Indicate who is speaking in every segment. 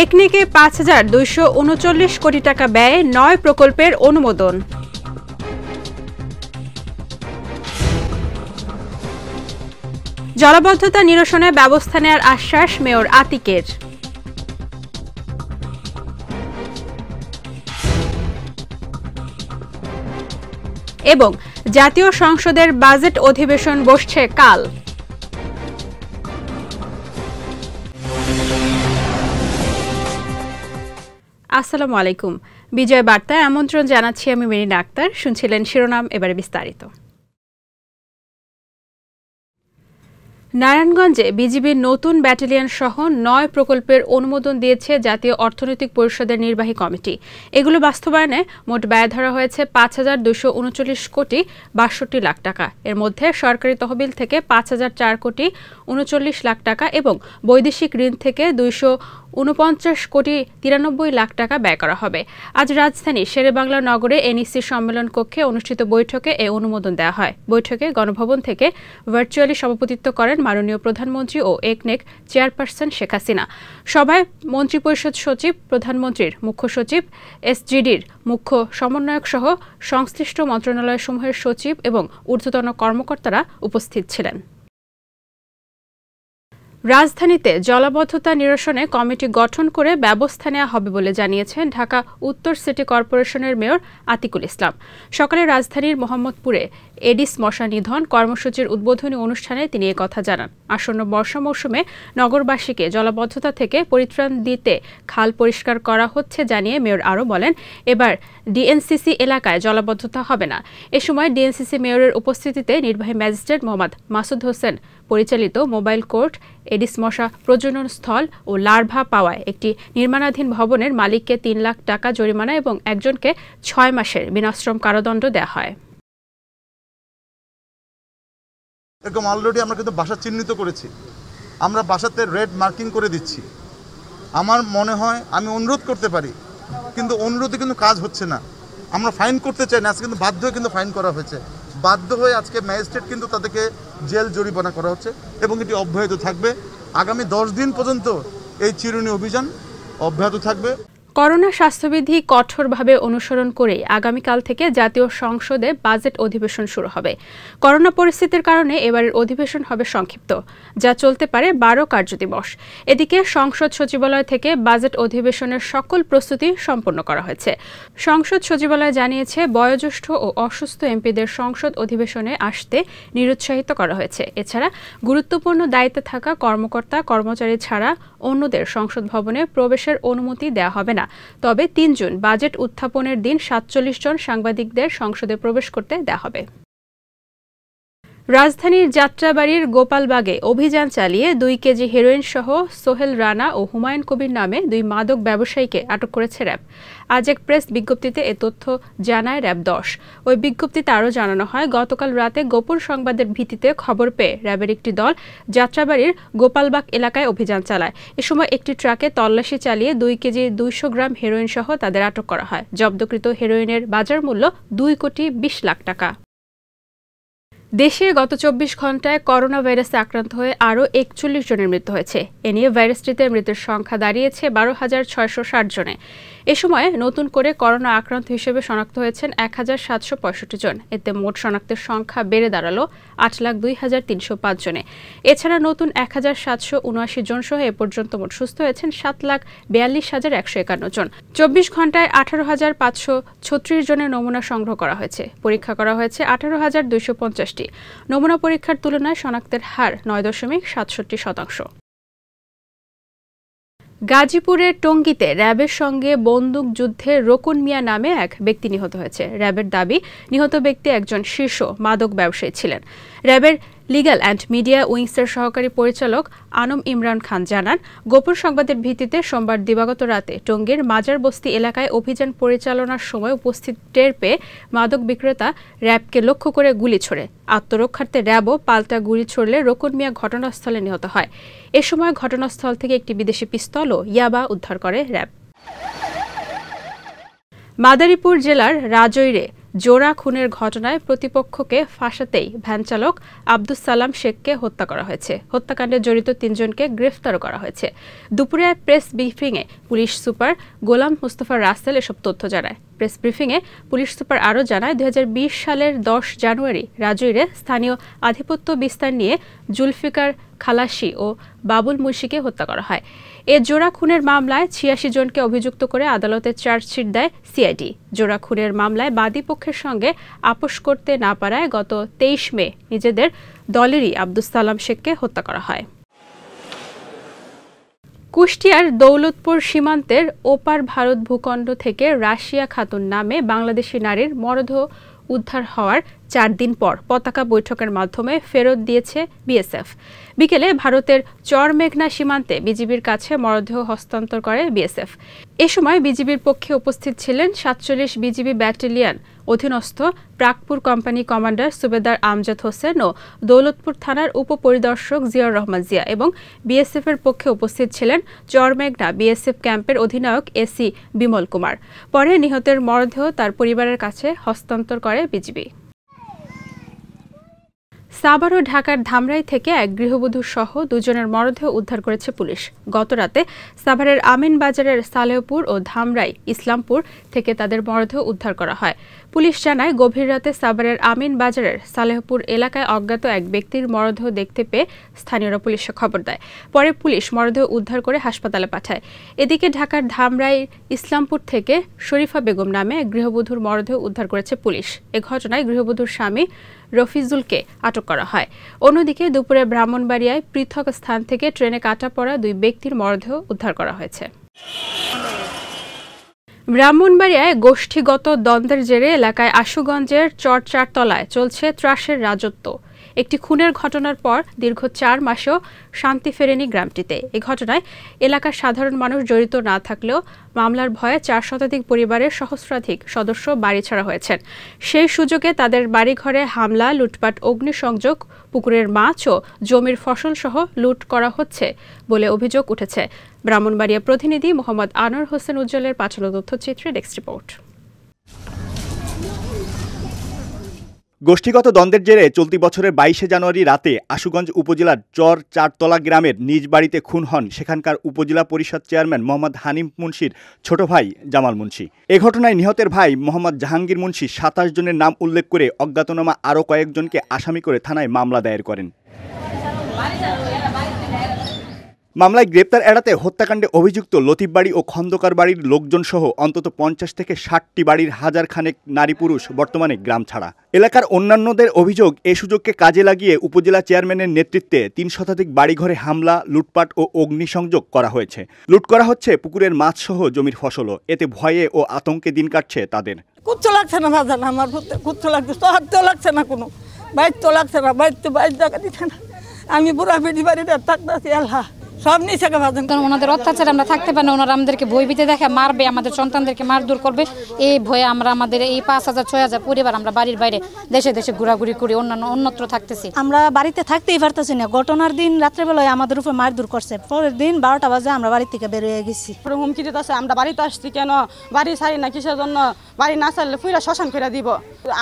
Speaker 1: একনিকে পাঁচ হাজার দুইশো উনচল্লিশ কোটি টাকা ব্যয়ে নয় প্রকল্পের অনুমোদন জলাবদ্ধতা নিরসনে ব্যবস্থা নেয়ার আশ্বাস মেয়র আতিকের এবং জাতীয় সংসদের বাজেট অধিবেশন বসছে কাল আসসালামু আলাইকুম বিজয় বার্তায় আমন্ত্রণ জানাচ্ছি আমি মেরিন আক্তার শুনছিলেন শিরোনাম এবারে বিস্তারিত নারায়ণগঞ্জে বিজিবির নতুন ব্যাটালিয়ন সহ নয় প্রকল্পের অনুমোদন দিয়েছে জাতীয় অর্থনৈতিক পরিষদের নির্বাহী কমিটি এগুলো বাস্তবায়নে মোট ব্যয় ধরা হয়েছে পাঁচ হাজার দুশো উনচল্লিশ কোটি বাষট্টি লাখ টাকা এর মধ্যে সরকারি তহবিল থেকে পাঁচ হাজার চার কোটি উনচল্লিশ লাখ টাকা এবং বৈদেশিক ঋণ থেকে দুইশো উনপঞ্চাশ কোটি তিরানব্বই লাখ টাকা ব্যয় করা হবে আজ রাজধানী শেরেবাংলা নগরে এনইসি সম্মেলন কক্ষে অনুষ্ঠিত বৈঠকে এ অনুমোদন দেওয়া হয় বৈঠকে গণভবন থেকে ভার্চুয়ালি সভাপতিত্ব করেন মাননীয় প্রধানমন্ত্রী ও একনেক চেয়ারপারসন শেখ হাসিনা সভায় মন্ত্রিপরিষদ সচিব প্রধানমন্ত্রীর মুখ্য সচিব এসজিডির মুখ্য সমন্বয়ক সহ সংশ্লিষ্ট মন্ত্রণালয়সমূহের সচিব এবং ঊর্ধ্বতন কর্মকর্তারা উপস্থিত ছিলেন রাজধানীতে জলাবদ্ধতা নিরসনে কমিটি গঠন করে ব্যবস্থা নেওয়া হবে বলে জানিয়েছেন ঢাকা উত্তর সিটি কর্পোরেশনের মেয়র আতিকুল ইসলাম সকালে রাজধানীর মোহাম্মদপুরে এডিস মশা নিধন কর্মসূচির উদ্বোধনী অনুষ্ঠানে তিনি কথা জানান আসন্ন বর্ষা মৌসুমে নগরবাসীকে জলাবদ্ধতা থেকে পরিত্রাণ দিতে খাল পরিষ্কার করা হচ্ছে জানিয়ে মেয়র আরও বলেন এবার ডিএনসিসি এলাকায় জলাবদ্ধতা হবে না এ সময় ডিএনসিসি মেয়রের উপস্থিতিতে নির্বাহী ম্যাজিস্ট্রেট মোহাম্মদ মাসুদ হোসেন পরিচালিত মোবাইল কোর্ট এডিস মশা প্রজনন স্থল ও লার্ভা পাওয়ায় একটি নির্মাণাধীন ভবনের মালিককে তিন লাখ টাকা জরিমানা এবং একজনকে ছয় মাসের বিনাশ্রম কারাদণ্ড দেওয়া হয়
Speaker 2: এরকম অলরেডি আমরা কিন্তু বাসা চিহ্নিত করেছি আমরা বাসাতে রেড মার্কিং করে দিচ্ছি আমার মনে হয় আমি অনুরোধ করতে পারি কিন্তু অনুরোধে কিন্তু কাজ হচ্ছে না আমরা ফাইন করতে চাই না আজকে কিন্তু বাধ্য কিন্তু ফাইন করা হয়েছে বাধ্য হয়ে আজকে ম্যাজিস্ট্রেট কিন্তু তাদেরকে জেল জরিমানা করা হচ্ছে এবং এটি অব্যাহত থাকবে আগামী দশ দিন পর্যন্ত এই চিরুনি অভিযান অব্যাহত থাকবে
Speaker 1: করোনা স্বাস্থ্যবিধি কঠোরভাবে অনুসরণ করে আগামীকাল থেকে জাতীয় সংসদে বাজেট অধিবেশন শুরু হবে করোনা পরিস্থিতির কারণে এবারের অধিবেশন হবে সংক্ষিপ্ত যা চলতে পারে বারো কার্যদিবস এদিকে সংসদ সচিবালয় থেকে বাজেট অধিবেশনের সকল প্রস্তুতি সম্পন্ন করা হয়েছে সংসদ সচিবালয় জানিয়েছে বয়োজ্যেষ্ঠ ও অসুস্থ এমপিদের সংসদ অধিবেশনে আসতে নিরুৎসাহিত করা হয়েছে এছাড়া গুরুত্বপূর্ণ দায়িত্বে থাকা কর্মকর্তা কর্মচারী ছাড়া অন্যদের সংসদ ভবনে প্রবেশের অনুমতি দেওয়া হবে না না তবে তিনজন বাজেট উত্থাপনের দিন সাতচল্লিশ জন সাংবাদিকদের সংসদে প্রবেশ করতে দেয়া হবে রাজধানীর যাত্রাবাড়ির গোপালবাগে অভিযান চালিয়ে দুই কেজি হেরোইন সহ সোহেল রানা ও হুমায়ুন কবির নামে দুই মাদক ব্যবসায়ীকে আটক করেছে র্যাব আজ এক প্রেস বিজ্ঞপ্তিতে এ তথ্য জানায় র্যাব দশ ওই বিজ্ঞপ্তিতে আরও জানানো হয় গতকাল রাতে গোপন সংবাদের ভিত্তিতে খবর পেয়ে র্যাবের একটি দল যাত্রাবাড়ির গোপালবাগ এলাকায় অভিযান চালায় এ সময় একটি ট্রাকে তল্লাশি চালিয়ে দুই কেজি দুইশো গ্রাম হেরোইন সহ তাদের আটক করা হয় জব্দকৃত হেরোইনের বাজার মূল্য দুই কোটি বিশ লাখ টাকা দেশে গত চব্বিশ ঘন্টায় করোনা ভাইরাসে আক্রান্ত হয়ে আরও একচল্লিশ জনের মৃত্যু হয়েছে এ নিয়ে ভাইরাসটিতে মৃতের সংখ্যা দাঁড়িয়েছে বারো হাজার ছয়শো ষাট জনে এ সময় নতুন করে করোনা আক্রান্ত হিসেবে শনাক্ত হয়েছেন এক হাজার সাতশো পঁয়ষট্টি জন এতে মোট শনাক্তের সংখ্যা বেড়ে দাঁড়ালো আট লাখ দুই হাজার তিনশো পাঁচ জনে এছাড়া নতুন এক হাজার সাতশো উনআশি জন সহ এ পর্যন্ত মোট সুস্থ হয়েছেন সাত লাখ বিয়াল্লিশ হাজার একশো একান্ন জন চব্বিশ ঘন্টায় আঠারো হাজার পাঁচশো ছত্রিশ জনের নমুনা সংগ্রহ করা হয়েছে পরীক্ষা করা হয়েছে আঠারো হাজার দুইশো পঞ্চাশটি পঁয়ষট্টি নমুনা পরীক্ষার তুলনায় শনাক্তের হার নয় দশমিক সাতষট্টি শতাংশ গাজীপুরের টঙ্গীতে র্যাবের সঙ্গে বন্দুক যুদ্ধে রকুন মিয়া নামে এক ব্যক্তি নিহত হয়েছে র্যাবের দাবি নিহত ব্যক্তি একজন শীর্ষ মাদক ব্যবসায়ী ছিলেন র্যাবের লিগ্যাল অ্যান্ড মিডিয়া উইংসের সহকারী পরিচালক আনম ইমরান খান জানান গোপন সংবাদের ভিত্তিতে সোমবার দিবাগত রাতে টঙ্গীর মাজার বস্তি এলাকায় অভিযান পরিচালনার সময় উপস্থিত টের পেয়ে মাদক বিক্রেতা র্যাবকে লক্ষ্য করে গুলি ছোড়ে আত্মরক্ষার্থে র্যাবও পাল্টা গুলি ছড়লে রোকন মিয়া ঘটনাস্থলে নিহত হয় এ সময় ঘটনাস্থল থেকে একটি বিদেশি পিস্তল ও ইয়াবা উদ্ধার করে র্যাব মাদারীপুর জেলার রাজৈরে জোড়া খুনের ঘটনায় প্রতিপক্ষকে ফাঁসাতেই ভ্যানচালক আব্দুস সালাম শেখকে হত্যা করা হয়েছে হত্যাকাণ্ডে জড়িত তিনজনকে গ্রেফতারও করা হয়েছে দুপুরে প্রেস ব্রিফিংয়ে পুলিশ সুপার গোলাম মুস্তফা রাসেল এসব তথ্য জানায় প্রেস ব্রিফিংয়ে পুলিশ সুপার আরও জানায় দুই সালের দশ জানুয়ারি রাজুইরে স্থানীয় আধিপত্য বিস্তার নিয়ে জুলফিকার খালাসি ও বাবুল মুন্সিকে হত্যা করা হয় এ জোড়া খুনের মামলায় ছিয়াশি জনকে অভিযুক্ত করে আদালতে চার্জশিট দেয় সিআইডি জোড়া খুনের মামলায় পক্ষের সঙ্গে আপোষ করতে না পারায় গত তেইশ মে নিজেদের দলেরই আব্দুস সালাম শেখকে হত্যা করা হয় কুষ্টিয়ার দৌলতপুর সীমান্তের ওপার ভারত ভূখণ্ড থেকে রাশিয়া খাতুন নামে বাংলাদেশি নারীর মরদেহ উদ্ধার হওয়ার চার দিন পর পতাকা বৈঠকের মাধ্যমে ফেরত দিয়েছে বিএসএফ বিকেলে ভারতের চরমেঘনা সীমান্তে বিজিবির কাছে মরদেহ হস্তান্তর করে বিএসএফ এ সময় বিজিবির পক্ষে উপস্থিত ছিলেন সাতচল্লিশ বিজিবি ব্যাটালিয়ন অধীনস্থ প্রাকপুর কোম্পানি কমান্ডার সুবেদার আমজাদ হোসেন ও দৌলতপুর থানার উপপরিদর্শক জিয়াউর রহমান জিয়া এবং বিএসএফ এর পক্ষে উপস্থিত ছিলেন চরমেঘনা বিএসএফ ক্যাম্পের অধিনায়ক এসি বিমল কুমার পরে নিহতের মরদেহ তার পরিবারের কাছে হস্তান্তর করে বিজিবি সাবার ও ঢাকার ধামরাই থেকে এক গৃহবধূ সহ দুজনের মরদেহ উদ্ধার করেছে পুলিশ গতরাতে সাভারের আমিন বাজারের সালেহপুর ও ধামরাই ইসলামপুর থেকে তাদের মরদেহ উদ্ধার করা হয় পুলিশ জানায় গভীর রাতে সাভারের আমিন বাজারের সালেহপুর এলাকায় অজ্ঞাত এক ব্যক্তির মরদেহ দেখতে পেয়ে স্থানীয়রা পুলিশে খবর দেয় পরে পুলিশ মরদেহ উদ্ধার করে হাসপাতালে পাঠায় এদিকে ঢাকার ধামরাই ইসলামপুর থেকে শরীফা বেগম নামে গৃহবধূর মরদেহ উদ্ধার করেছে পুলিশ এ ঘটনায় গৃহবধূর স্বামী রফিজুলকে আটক করা হয় অন্যদিকে দুপুরে ব্রাহ্মণবাড়িয়ায় পৃথক স্থান থেকে ট্রেনে কাটা পড়া দুই ব্যক্তির মরদেহ উদ্ধার করা হয়েছে ব্রাহ্মণবাড়িয়ায় গোষ্ঠীগত দ্বন্দ্বের জেরে এলাকায় আশুগঞ্জের চরচারতলায় চলছে ত্রাসের রাজত্ব একটি খুনের ঘটনার পর দীর্ঘ চার মাসেও শান্তি ফেরেনি গ্রামটিতে এ ঘটনায় এলাকার সাধারণ মানুষ জড়িত না থাকলেও মামলার ভয়ে চার শতাধিক পরিবারের সহস্রাধিক সদস্য বাড়ি ছাড়া হয়েছেন সেই সুযোগে তাদের বাড়িঘরে হামলা লুটপাট অগ্নিসংযোগ পুকুরের মাছ ও জমির ফসল সহ লুট করা হচ্ছে বলে অভিযোগ উঠেছে ব্রাহ্মণবাড়িয়া প্রতিনিধি মোহাম্মদ আনোয়ার হোসেন উজ্জ্বলের পাঠানো তথ্যচিত্রে ডেস্ক রিপোর্ট
Speaker 2: গোষ্ঠীগত দ্বন্দ্বের জেরে চলতি বছরের বাইশে জানুয়ারি রাতে আশুগঞ্জ উপজেলার চর চারতলা গ্রামের নিজ বাড়িতে খুন হন সেখানকার উপজেলা পরিষদ চেয়ারম্যান মোহাম্মদ হানিম মুন্সির ছোট ভাই জামাল মুন্সি এ ঘটনায় নিহতের ভাই মোহাম্মদ জাহাঙ্গীর মুন্সি সাতাশ জনের নাম উল্লেখ করে অজ্ঞাতনামা আরও কয়েকজনকে আসামি করে থানায় মামলা দায়ের করেন মামলায় গ্রেপ্তার এড়াতে হত্যাকাণ্ডে অভিযুক্ত লতিফ বাড়ি ও খন্দকার বাড়ির লোকজন সহ অন্তত পঞ্চাশ থেকে ষাটটি বাড়ির হাজার খানেক নারী পুরুষ বর্তমানে গ্রাম ছাড়া এলাকার অন্যান্যদের অভিযোগ এ সুযোগকে কাজে লাগিয়ে উপজেলা চেয়ারম্যানের নেতৃত্বে তিন শতাধিক বাড়িঘরে হামলা লুটপাট ও অগ্নিসংযোগ করা হয়েছে লুট করা হচ্ছে পুকুরের মাছ সহ জমির ফসলও এতে ভয়ে ও আতঙ্কে দিন কাটছে তাদের
Speaker 1: কুচ্ছ লাগছে না আমার কুচ্ছ লাগছে তো লাগছে না কোনো বাইর তো লাগছে না বাইর তো বাইর জায়গা দিচ্ছে না আমি বুড়া বেটি বাড়িটা থাকতে আছি আল্লাহ সব নিশাকে ভাজন কারণ ওনাদের অত্যাচারে আমরা থাকতে পারি না ওনারা আমাদেরকে বই বিতে দেখে মারবে আমাদের সন্তানদেরকে মারধর করবে এই ভয়ে আমরা আমাদের এই পাঁচ হাজার ছয় হাজার পরিবার আমরা বাড়ির বাইরে দেশে দেশে ঘোরাঘুরি করি অন্যান্য অন্যত্র থাকতেছি আমরা বাড়িতে থাকতেই পারতেছি না ঘটনার দিন রাত্রেবেলায় আমাদের উপর মারধর করছে পরের দিন বারোটা বাজে আমরা বাড়ি থেকে বেরিয়ে গেছি হুমকি দিতেছে আমরা বাড়িতে আসছি কেন বাড়ি ছাড়ি না কিসের জন্য বাড়ি না ছাড়লে ফুইরা শ্মশান ফিরে দিব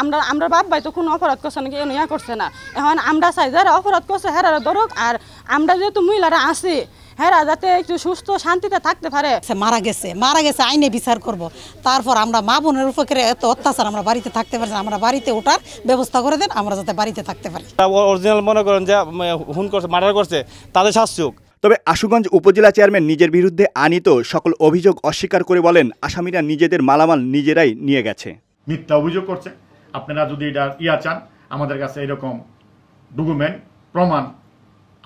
Speaker 1: আমরা আমরা বাপ ভাই তো কোনো অপরাধ করছে না কেন ইয়া করছে না এখন আমরা চাই যারা অপরাধ করছে হেরারা ধরুক আর আমরা যেহেতু মহিলারা আছি হ্যাঁ যাতে একটু সুস্থ শান্তিতে থাকতে পারে মারা গেছে মারা গেছে আইনে বিচার করব তারপর আমরা মা বোনের উপকারে এত অত্যাচার আমরা বাড়িতে থাকতে পারছি আমরা বাড়িতে ওঠার ব্যবস্থা করে দেন আমরা যাতে বাড়িতে থাকতে পারি
Speaker 2: অরিজিনাল মনে করেন যে হুন করছে মার্ডার করছে তাদের শাসুক তবে আশুগঞ্জ উপজেলা চেয়ারম্যান নিজের বিরুদ্ধে আনিত সকল অভিযোগ অস্বীকার করে বলেন আসামিরা নিজেদের মালামাল নিজেরাই নিয়ে গেছে মিথ্যা অভিযোগ করছে আপনারা যদি এটা ইয়া চান আমাদের কাছে এরকম ডকুমেন্ট প্রমাণ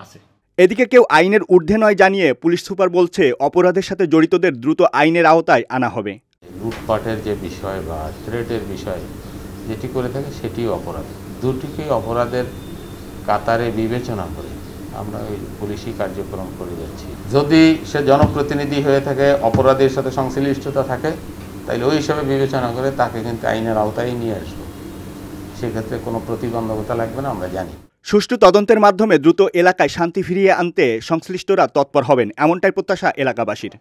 Speaker 2: আছে এদিকে কেউ আইনের ঊর্ধ্বে নয় জানিয়ে পুলিশ সুপার বলছে অপরাধের সাথে জড়িতদের দ্রুত আইনের আওতায় আনা হবে লুটপাটের যে বিষয় বা থ্রেটের বিষয় যেটি করে থাকে সেটি অপরাধ দুটিকেই অপরাধের কাতারে বিবেচনা করে আমরা ওই পুলিশি কার্যক্রম করে যাচ্ছি যদি সে জনপ্রতিনিধি হয়ে থাকে অপরাধের সাথে সংশ্লিষ্টতা থাকে তাইলে ওই হিসাবে বিবেচনা করে তাকে কিন্তু আইনের আওতায় নিয়ে আসবো সেক্ষেত্রে কোনো প্রতিবন্ধকতা লাগবে না আমরা জানি সুষ্ঠু তদন্তের মাধ্যমে দ্রুত এলাকায় শান্তি ফিরিয়ে আনতে সংশ্লিষ্টরা তৎপর হবেন এমনটাই প্রত্যাশা এলাকাবাসীর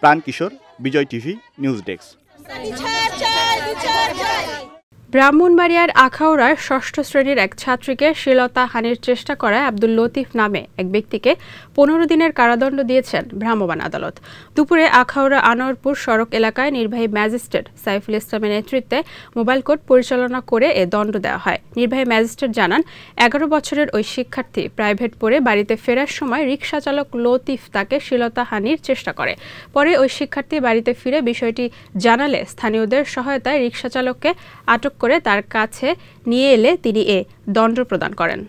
Speaker 2: Pran Kishore Bijoy TV news desk
Speaker 1: ব্রাহ্মণবাড়িয়ার আখাউড়ার ষষ্ঠ শ্রেণীর এক ছাত্রীকে শ্লীলতা হানির চেষ্টা করায় আব্দুল লতিফ নামে এক ব্যক্তিকে পনেরো দিনের কারাদণ্ড দিয়েছেন ভ্রাম্যমাণ আদালত দুপুরে আখাউড়া আনোয়ারপুর সড়ক এলাকায় নির্বাহী ম্যাজিস্ট্রেট সাইফুল ইসলামের নেতৃত্বে মোবাইল কোর্ট পরিচালনা করে এ দণ্ড দেওয়া হয় নির্বাহী ম্যাজিস্ট্রেট জানান এগারো বছরের ওই শিক্ষার্থী প্রাইভেট পড়ে বাড়িতে ফেরার সময় রিক্সা চালক লতিফ তাকে শ্লীলতা হানির চেষ্টা করে পরে ওই শিক্ষার্থী বাড়িতে ফিরে বিষয়টি জানালে স্থানীয়দের সহায়তায় রিক্সা চালককে আটক করে তার কাছে নিয়ে এলে তিনি এ দণ্ড প্রদান করেন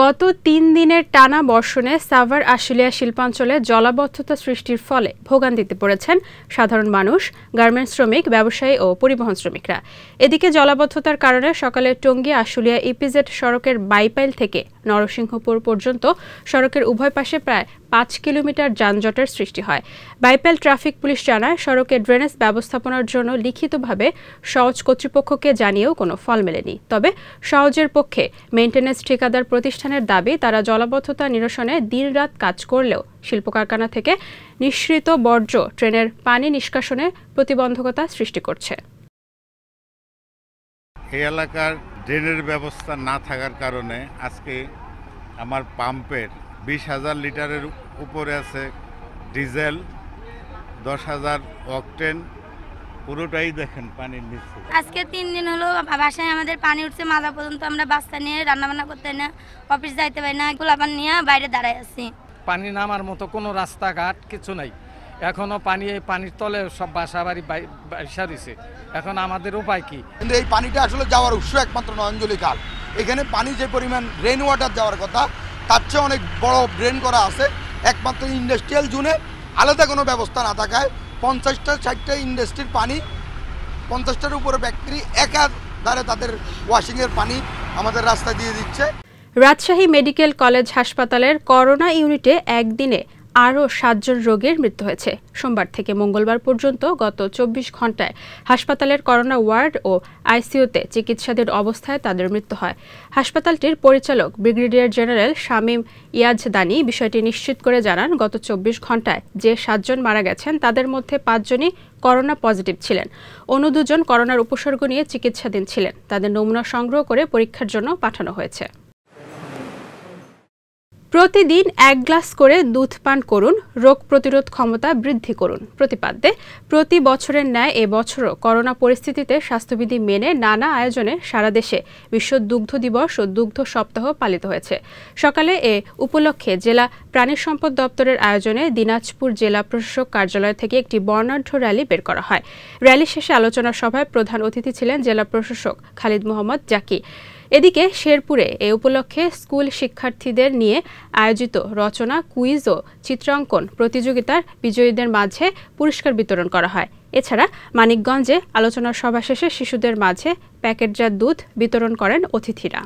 Speaker 1: গত তিন দিনের টানা বর্ষণে সাভার আশুলিয়া শিল্পাঞ্চলে জলাবদ্ধতা সৃষ্টির ফলে ভোগান্তিতে পড়েছেন সাধারণ মানুষ গার্মেন্টস শ্রমিক ব্যবসায়ী ও পরিবহন শ্রমিকরা এদিকে জলাবদ্ধতার কারণে সকালে টঙ্গী আশুলিয়া ইপিজেড সড়কের বাইপাইল থেকে নরসিংহপুর পর্যন্ত সড়কের উভয় পাশে প্রায় পাঁচ কিলোমিটার যানজটের সৃষ্টি হয় বাইপেল ট্রাফিক পুলিশ জানায় সড়কে ড্রেনেজ ব্যবস্থাপনার জন্য লিখিতভাবে সওজ কর্তৃপক্ষকে জানিয়েও কোনো ফল মেলেনি তবে সওজের পক্ষে মেনটেন্যান্স ঠিকাদার প্রতিষ্ঠানের দাবি তারা জলাবদ্ধতা নিরসনে দিনরাত কাজ করলেও শিল্প কারখানা থেকে নিঃসৃত বর্জ্য ট্রেনের পানি নিষ্কাশনে প্রতিবন্ধকতা সৃষ্টি করছে
Speaker 2: এই এলাকার ড্রেনের ব্যবস্থা না থাকার কারণে আজকে আমার পাম্পের বিশ হাজার লিটারের উপরে আছে ডিজেল দশ হাজার অকটেন পুরোটাই দেখেন পানির নিচে আজকে তিন দিন হলো বাসায় আমাদের পানি উঠছে মাথা পর্যন্ত আমরা বাস্তা নিয়ে রান্নাবান্না করতে না অফিস যাইতে পারি না গোলাপান নিয়ে বাইরে দাঁড়ায় আছি পানি নামার মতো কোনো রাস্তাঘাট কিছু নাই এখনও পানি এই পানির তলে সব বাসা বাড়ি বাসা দিছে এখন আমাদের উপায় কি কিন্তু এই পানিটা আসলে যাওয়ার উৎস একমাত্র নয়ঞ্জলি খাল এখানে পানি যে পরিমাণ রেন ওয়াটার যাওয়ার কথা তার চেয়ে অনেক বড় ব্রেন করা আছে একমাত্র ইন্ডাস্ট্রিয়াল জোনে আলাদা কোনো ব্যবস্থা না থাকায় পঞ্চাশটা ষাটটা ইন্ডাস্ট্রির পানি পঞ্চাশটার উপরে ব্যক্তি একা ধারে তাদের ওয়াশিংয়ের পানি আমাদের রাস্তা দিয়ে দিচ্ছে
Speaker 1: রাজশাহী মেডিকেল কলেজ হাসপাতালের করোনা ইউনিটে একদিনে আরও সাতজন রোগীর মৃত্যু হয়েছে সোমবার থেকে মঙ্গলবার পর্যন্ত গত চব্বিশ ঘন্টায় হাসপাতালের করোনা ওয়ার্ড ও আইসিইউতে চিকিৎসাধীন অবস্থায় তাদের মৃত্যু হয় হাসপাতালটির পরিচালক ব্রিগেডিয়ার জেনারেল শামীম ইয়াজদানি বিষয়টি নিশ্চিত করে জানান গত চব্বিশ ঘন্টায় যে সাতজন মারা গেছেন তাদের মধ্যে পাঁচজনই করোনা পজিটিভ ছিলেন অন্য দুজন করোনার উপসর্গ নিয়ে চিকিৎসাধীন ছিলেন তাদের নমুনা সংগ্রহ করে পরীক্ষার জন্য পাঠানো হয়েছে প্রতিদিন এক গ্লাস করে দুধ পান করুন রোগ প্রতিরোধ ক্ষমতা বৃদ্ধি করুন প্রতিপাদ্যে প্রতি বছরের ন্যায় এবছরও করোনা পরিস্থিতিতে স্বাস্থ্যবিধি মেনে নানা আয়োজনে সারা দেশে বিশ্ব দুগ্ধ দিবস ও দুগ্ধ সপ্তাহ পালিত হয়েছে সকালে এ উপলক্ষে জেলা প্রাণী সম্পদ দপ্তরের আয়োজনে দিনাজপুর জেলা প্রশাসক কার্যালয় থেকে একটি বর্ণাঢ্য র্যালি বের করা হয় র্যালি শেষে আলোচনা সভায় প্রধান অতিথি ছিলেন জেলা প্রশাসক খালিদ মোহাম্মদ জাকি এদিকে শেরপুরে এ উপলক্ষে স্কুল শিক্ষার্থীদের নিয়ে আয়োজিত রচনা কুইজ ও চিত্রাঙ্কন প্রতিযোগিতার বিজয়ীদের মাঝে পুরস্কার বিতরণ করা হয় এছাড়া মানিকগঞ্জে আলোচনা সভা শেষে শিশুদের মাঝে প্যাকেটজাত দুধ বিতরণ করেন অতিথিরা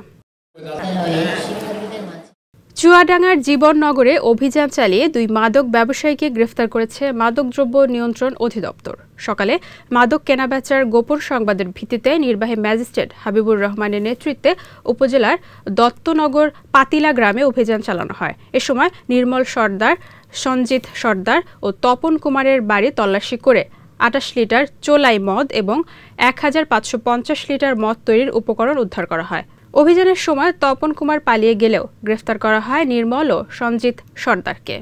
Speaker 1: চুয়াডাঙ্গার জীবননগরে অভিযান চালিয়ে দুই মাদক ব্যবসায়ীকে গ্রেফতার করেছে মাদকদ্রব্য নিয়ন্ত্রণ অধিদপ্তর সকালে মাদক কেনাবেচার গোপন সংবাদের ভিত্তিতে নির্বাহী ম্যাজিস্ট্রেট হাবিবুর রহমানের নেতৃত্বে উপজেলার দত্তনগর পাতিলা গ্রামে অভিযান চালানো হয় এ সময় নির্মল সর্দার সঞ্জিত সর্দার ও তপন কুমারের বাড়ি তল্লাশি করে আটাশ লিটার চোলাই মদ এবং এক লিটার মদ তৈরির উপকরণ উদ্ধার করা হয় অভিযানের সময় তপন কুমার পালিয়ে গেলেও গ্রেফতার করা হয় নির্মল ও সঞ্জিত সর্দারকে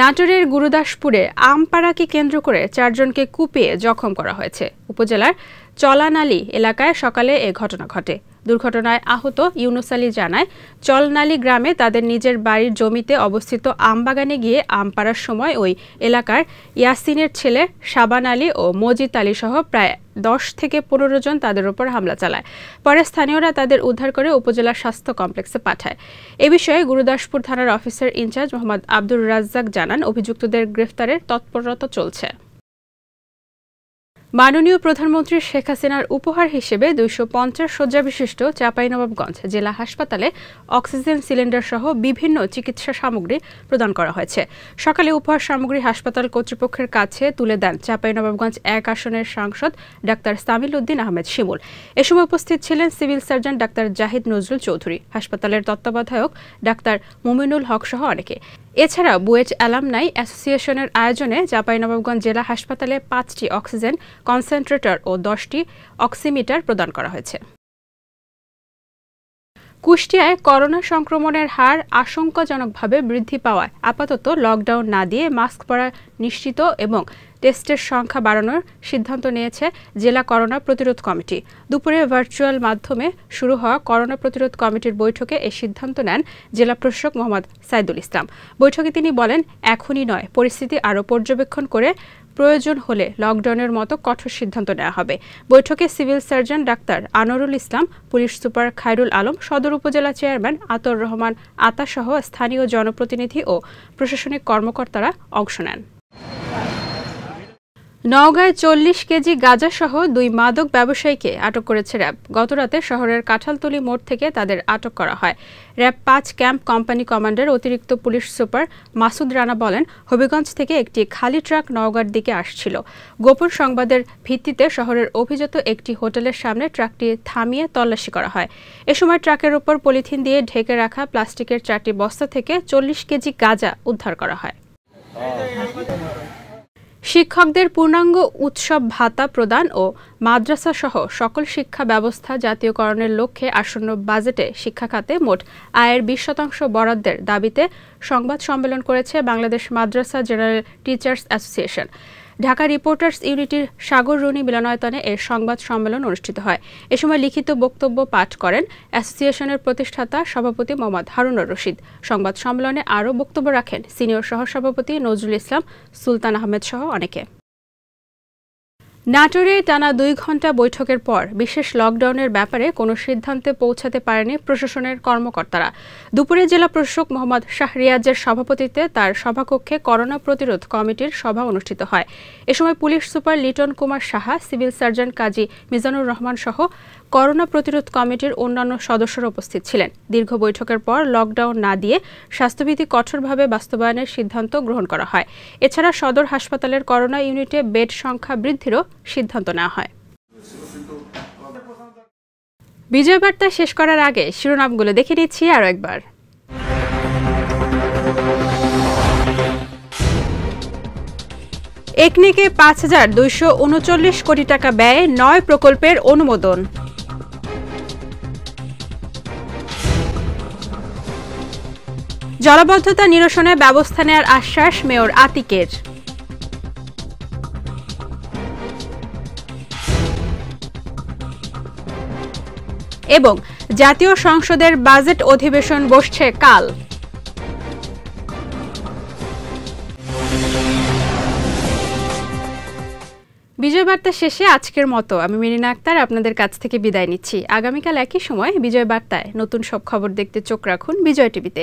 Speaker 1: নাটোরের গুরুদাসপুরে আমপাড়াকে কেন্দ্র করে চারজনকে কুপিয়ে জখম করা হয়েছে উপজেলার চলানালী এলাকায় সকালে এ ঘটনা ঘটে দুর্ঘটনায় আহত ইউনুস আলী জানায় চলনালী গ্রামে তাদের নিজের বাড়ির জমিতে অবস্থিত আমবাগানে গিয়ে আম পাড়ার সময় ওই এলাকার ইয়াসিনের ছেলে সাবান আলী ও মজিদ আলী সহ প্রায় দশ থেকে পনেরো জন তাদের ওপর হামলা চালায় পরে স্থানীয়রা তাদের উদ্ধার করে উপজেলা স্বাস্থ্য কমপ্লেক্সে পাঠায় এ বিষয়ে গুরুদাসপুর থানার অফিসার ইনচার্জ মোহাম্মদ আব্দুর রাজ্জাক জানান অভিযুক্তদের গ্রেফতারের তৎপরতা চলছে মাননীয় প্রধানমন্ত্রী শেখ হাসিনার উপহার হিসেবে দুইশো পঞ্চাশ শয্যাবিশিষ্ট বিশিষ্ট চাঁপাইনবাবগঞ্জ জেলা হাসপাতালে অক্সিজেন সিলিন্ডার সহ বিভিন্ন চিকিৎসা সামগ্রী প্রদান করা হয়েছে সকালে উপহার সামগ্রী হাসপাতাল কর্তৃপক্ষের কাছে তুলে দেন চাঁপাইনবাবগঞ্জ এক আসনের সাংসদ ডাক্তার সামিল উদ্দিন আহমেদ শিমুল এ সময় উপস্থিত ছিলেন civil surgeon doctor Zahid Nazrul Chowdhury হাসপাতালের তত্ত্বাবধায়ক ডাক্তার মুমিনুল হক সহ অনেকে এছাড়া বুয়েট অ্যালামনাই অ্যাসোসিয়েশনের আয়োজনে জাপাইনবাবগঞ্জ জেলা হাসপাতালে পাঁচটি অক্সিজেন কনসেন্ট্রেটর ও দশটি অক্সিমিটার প্রদান করা হয়েছে কুষ্টিয়ায় করোনা সংক্রমণের হার আশঙ্কাজনকভাবে বৃদ্ধি পাওয়ায় আপাতত লকডাউন না দিয়ে মাস্ক পরা নিশ্চিত এবং টেস্টের সংখ্যা বাড়ানোর সিদ্ধান্ত নিয়েছে জেলা করোনা প্রতিরোধ কমিটি দুপুরে ভার্চুয়াল মাধ্যমে শুরু হওয়া করোনা প্রতিরোধ কমিটির বৈঠকে এ সিদ্ধান্ত নেন জেলা প্রশাসক মোহাম্মদ সাইদুল ইসলাম বৈঠকে তিনি বলেন এখনই নয় পরিস্থিতি আরও পর্যবেক্ষণ করে প্রয়োজন হলে লকডাউনের মতো কঠোর সিদ্ধান্ত নেওয়া হবে বৈঠকে civil surgeon doctor Anwarul Islam police super Khairul Alam Sadar upazila chairman আতর রহমান আতাসহ স্থানীয় জনপ্রতিনিধি ও প্রশাসনিক কর্মকর্তারা অংশ নেন নওগাঁয় চল্লিশ কেজি গাঁজাসহ দুই মাদক ব্যবসায়ীকে আটক করেছে র্যাব গতরাতে শহরের কাঁঠালতলি মোড় থেকে তাদের আটক করা হয় র্যাব পাঁচ ক্যাম্প কোম্পানি কমান্ডার অতিরিক্ত পুলিশ সুপার মাসুদ রানা বলেন হবিগঞ্জ থেকে একটি খালি ট্রাক নওগাঁর দিকে আসছিল গোপন সংবাদের ভিত্তিতে শহরের অভিজাত একটি হোটেলের সামনে ট্রাকটি থামিয়ে তল্লাশি করা হয় এ সময় ট্রাকের উপর পলিথিন দিয়ে ঢেকে রাখা প্লাস্টিকের চারটি বস্তা থেকে চল্লিশ কেজি গাঁজা উদ্ধার করা হয় শিক্ষকদের পূর্ণাঙ্গ উৎসব ভাতা প্রদান ও মাদ্রাসা সহ সকল শিক্ষা ব্যবস্থা জাতীয়করণের লক্ষ্যে আসন্ন বাজেটে শিক্ষা খাতে মোট আয়ের বিশ শতাংশ বরাদ্দের দাবিতে সংবাদ সম্মেলন করেছে Bangladesh Madrasa general teachers association Dhaka reporters ইউনিটির সাগর রুনি মিলনায়তনে এর সংবাদ সম্মেলন অনুষ্ঠিত হয় এ সময় লিখিত বক্তব্য পাঠ করেন অ্যাসোসিয়েশনের প্রতিষ্ঠাতা সভাপতি মোহাম্মদ হারুনুর রশিদ সংবাদ সম্মেলনে আরও বক্তব্য রাখেন সিনিয়র সহসভাপতি নজরুল ইসলাম সুলতান আহমেদ সহ অনেকে নাটোরে টানা দুই ঘন্টা বৈঠকের পর বিশেষ লকডাউনের ব্যাপারে কোনো সিদ্ধান্তে পৌঁছাতে পারেনি প্রশাসনের কর্মকর্তারা দুপুরে জেলা প্রশাসক মোহাম্মদ শাহরিয়াজের সভাপতিত্বে তার সভাকক্ষে করোনা প্রতিরোধ কমিটির সভা অনুষ্ঠিত হয় এ সময় police super Liton Kumar Saha civil surgeon Kazi Mizanur Rahman সহ করোনা প্রতিরোধ কমিটির অন্যান্য সদস্যরা উপস্থিত ছিলেন দীর্ঘ বৈঠকের পর লকডাউন না দিয়ে স্বাস্থ্যবিধি কঠোরভাবে বাস্তবায়নের সিদ্ধান্ত গ্রহণ করা হয় এছাড়া সদর হাসপাতালের করোনা ইউনিটে বেড সংখ্যা বৃদ্ধিরও সিদ্ধান্ত নেওয়া হয় বিজয় বার্তা শেষ করার আগে শিরোনামগুলো দেখে নিচ্ছি আরও একবার একনিকে পাঁচ হাজার দুইশো উনচল্লিশ কোটি টাকা ব্যয়ে নয় প্রকল্পের অনুমোদন জলাবদ্ধতা নিরসনে ব্যবস্থা নেয়ার আশ্বাস মেয়র আতিকের এবং জাতীয় সংসদের বাজেট অধিবেশন বসছে কাল বিজয় বার্তা শেষে আজকের মতো আমি মেরিনা আক্তার আপনাদের কাছ থেকে বিদায় নিচ্ছি আগামীকাল একই সময় বিজয় বার্তায় নতুন সব খবর দেখতে চোখ রাখুন বিজয় টিভিতে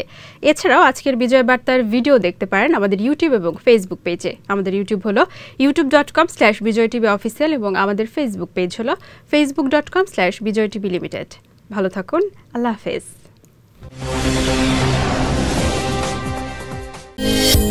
Speaker 1: এছাড়াও আজকের বিজয় বার্তার ভিডিও দেখতে পারেন আমাদের ইউটিউব এবং ফেসবুক পেজে আমাদের ইউটিউব হলো YouTube dot com slash Bijoy TV official এবং আমাদের ফেসবুক পেজ হলো Facebook dot com slash Bijoy TV limited ভালো থাকুন আল্লাহ হাফেজ